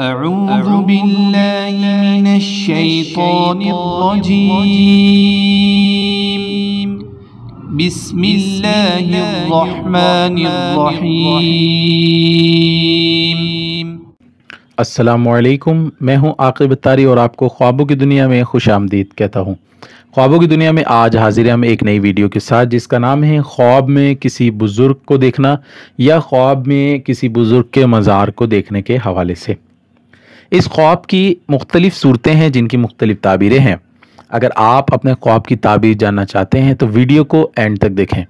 أعوذ بالله من الشيطان الرجيم بسم الله الرحمن الرحيم असलकुम मैं हूं आकिब तारी और आपको ख्वाबों की दुनिया में खुश आमदीद कहता हूं ख्वाबों की दुनिया में आज हाजिर हम एक नई वीडियो के साथ जिसका नाम है ख्वाब में किसी बुज़ुर्ग को देखना या ख्वाब में किसी बुज़ुर्ग के मज़ार को देखने के हवाले से इस ख्वाब की मुख्तलिफ़ सूरतें हैं जिनकी मुख्तलिफ़ ताबीरें हैं अगर आप अपने ख्वाब की ताबीर जानना चाहते हैं तो वीडियो को एंड तक देखें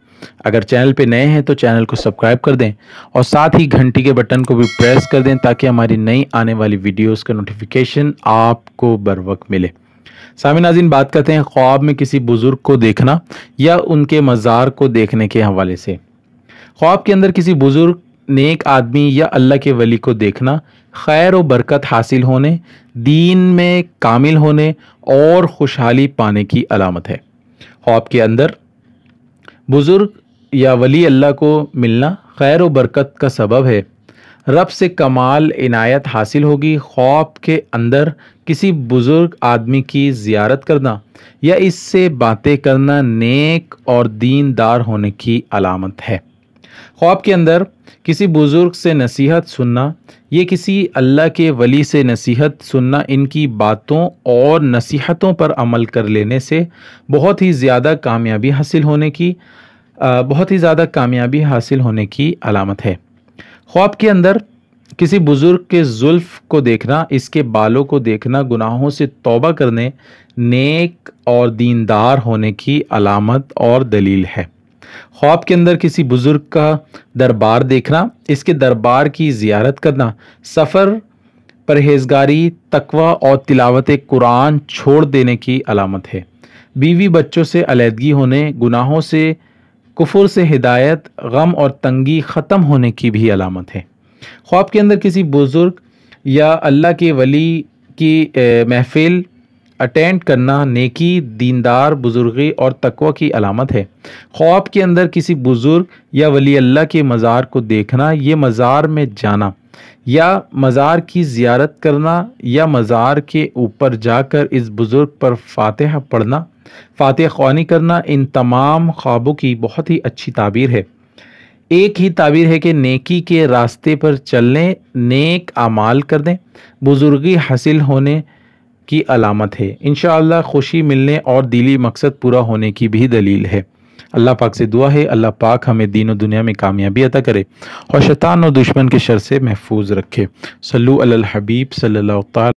अगर चैनल पे नए हैं तो चैनल को सब्सक्राइब कर दें और साथ ही घंटी के बटन को भी प्रेस कर दें ताकि हमारी नई आने वाली वीडियोस का नोटिफिकेशन आपको बर वक्त मिले सामी नाजिन बात करते हैं ख्वाब में किसी बुज़ुर्ग को देखना या उनके मज़ार को देखने के हवाले से ख्वाब के अंदर किसी बुज़ुर्ग नेक आदमी या अल्लाह के वली को देखना खैर व बरकत हासिल होने दीन में कामिल होने और खुशहाली पाने की अलामत है ख्वाब के अंदर बुज़ुर्ग या वली अल्लाह को मिलना खैर व बरकत का सबब है रब से कमाल इनायत हासिल होगी ख्वाब के अंदर किसी बुज़ुर्ग आदमी की ज़ियारत करना या इससे बातें करना नेक और दीनदार होने की अलामत है ख्वाब के अंदर किसी बुज़ुर्ग से नसीहत सुनना ये किसी अल्लाह के वली से नसीहत सुनना इनकी बातों और नसीहतों पर अमल कर लेने से बहुत ही ज़्यादा कामयाबी हासिल होने की बहुत ही ज़्यादा कामयाबी हासिल होने की अलामत है ख्वाब के अंदर किसी बुज़ुर्ग के जुल्फ़ को देखना इसके बालों को देखना गुनाहों से तौबा करने नेक और दीनदार होने की अलामत और दलील है ख्वाब के अंदर किसी बुज़ुर्ग का दरबार देखना इसके दरबार की ज़ियारत करना सफ़र परहेजगारी तकवा और तिलावत कुरान छोड़ देने की अलामत है बीवी बच्चों से अलीदगी होने गुनाहों से कुफुर से हिदायत गम और तंगी ख़त्म होने की भी अलामत है ख्वाब के अंदर किसी बुज़ुर्ग या अल्लाह के वली की महफिल अटेंड करना नेकी दीनदार बुजुर्गी और तकवा की अलामत है ख्वाब के अंदर किसी बुज़ुर्ग या वली अल्लाह के मज़ार को देखना ये मज़ार में जाना या मज़ार की ज़ियारत करना या मज़ार के ऊपर जाकर इस बुज़ुर्ग पर फातह पढ़ना फातह ख्वानी करना इन तमाम ख्वाबों की बहुत ही अच्छी ताबीर है एक ही ताबीर है कि नेकी के रास्ते पर चलने नेक आमाल दें बुज़ुर्गी हासिल होने की अलामत है इन खुशी मिलने और दिली मकसद पूरा होने की भी दलील है अल्लाह पाक से दुआ है अल्लाह पाक हमें दीन और दुनिया में कामयाबी अदा करे और शैतान और दुश्मन के शर से महफूज रखे सल्लु अल हबीब सल्ला